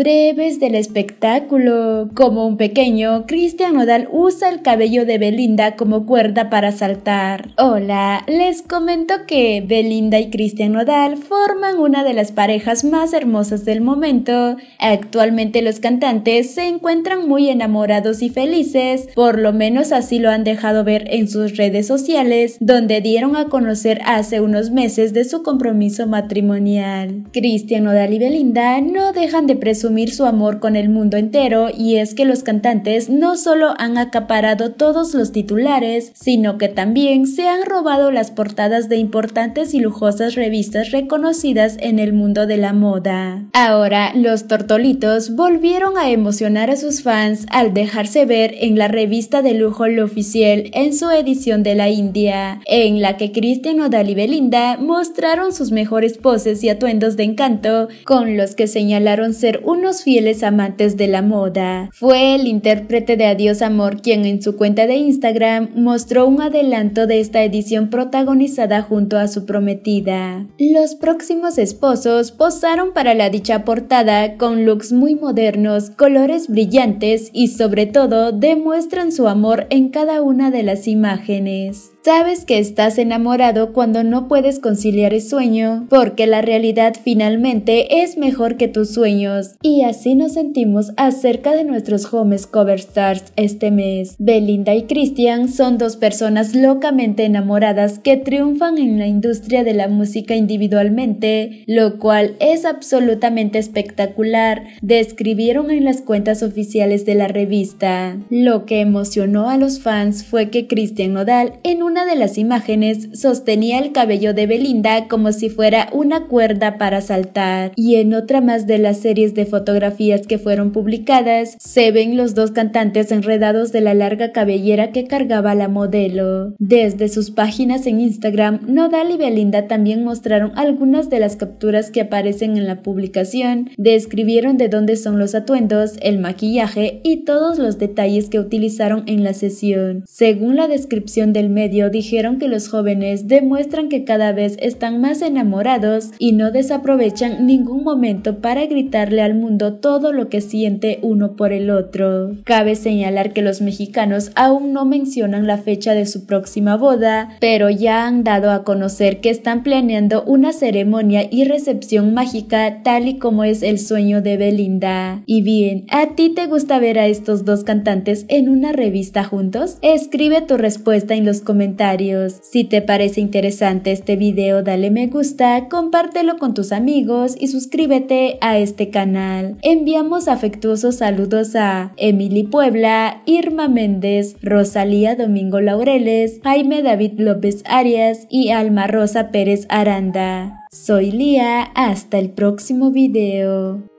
breves del espectáculo, como un pequeño, Cristian Odal usa el cabello de Belinda como cuerda para saltar. Hola, les comento que Belinda y Cristian Odal forman una de las parejas más hermosas del momento. Actualmente los cantantes se encuentran muy enamorados y felices, por lo menos así lo han dejado ver en sus redes sociales, donde dieron a conocer hace unos meses de su compromiso matrimonial. Cristian Odal y Belinda no dejan de presumir su amor con el mundo entero y es que los cantantes no solo han acaparado todos los titulares, sino que también se han robado las portadas de importantes y lujosas revistas reconocidas en el mundo de la moda. Ahora, los tortolitos volvieron a emocionar a sus fans al dejarse ver en la revista de lujo Lo Oficial en su edición de la India, en la que Christian Odal y Belinda mostraron sus mejores poses y atuendos de encanto, con los que señalaron ser un unos fieles amantes de la moda. Fue el intérprete de Adiós Amor quien en su cuenta de Instagram mostró un adelanto de esta edición protagonizada junto a su prometida. Los próximos esposos posaron para la dicha portada con looks muy modernos, colores brillantes y sobre todo demuestran su amor en cada una de las imágenes. Sabes que estás enamorado cuando no puedes conciliar el sueño, porque la realidad finalmente es mejor que tus sueños. Y así nos sentimos acerca de nuestros homes cover stars este mes. Belinda y Christian son dos personas locamente enamoradas que triunfan en la industria de la música individualmente, lo cual es absolutamente espectacular, describieron en las cuentas oficiales de la revista. Lo que emocionó a los fans fue que Christian Nodal en una de las imágenes sostenía el cabello de Belinda como si fuera una cuerda para saltar, y en otra más de las series de fotografías que fueron publicadas, se ven los dos cantantes enredados de la larga cabellera que cargaba la modelo. Desde sus páginas en Instagram, Nodal y Belinda también mostraron algunas de las capturas que aparecen en la publicación, describieron de dónde son los atuendos, el maquillaje y todos los detalles que utilizaron en la sesión. Según la descripción del medio, dijeron que los jóvenes demuestran que cada vez están más enamorados y no desaprovechan ningún momento para gritarle al mundo todo lo que siente uno por el otro. Cabe señalar que los mexicanos aún no mencionan la fecha de su próxima boda, pero ya han dado a conocer que están planeando una ceremonia y recepción mágica tal y como es el sueño de Belinda. Y bien, ¿a ti te gusta ver a estos dos cantantes en una revista juntos? Escribe tu respuesta en los comentarios. Si te parece interesante este video, dale me gusta, compártelo con tus amigos y suscríbete a este canal. Enviamos afectuosos saludos a Emily Puebla, Irma Méndez, Rosalía Domingo Laureles, Jaime David López Arias y Alma Rosa Pérez Aranda. Soy Lía, hasta el próximo video.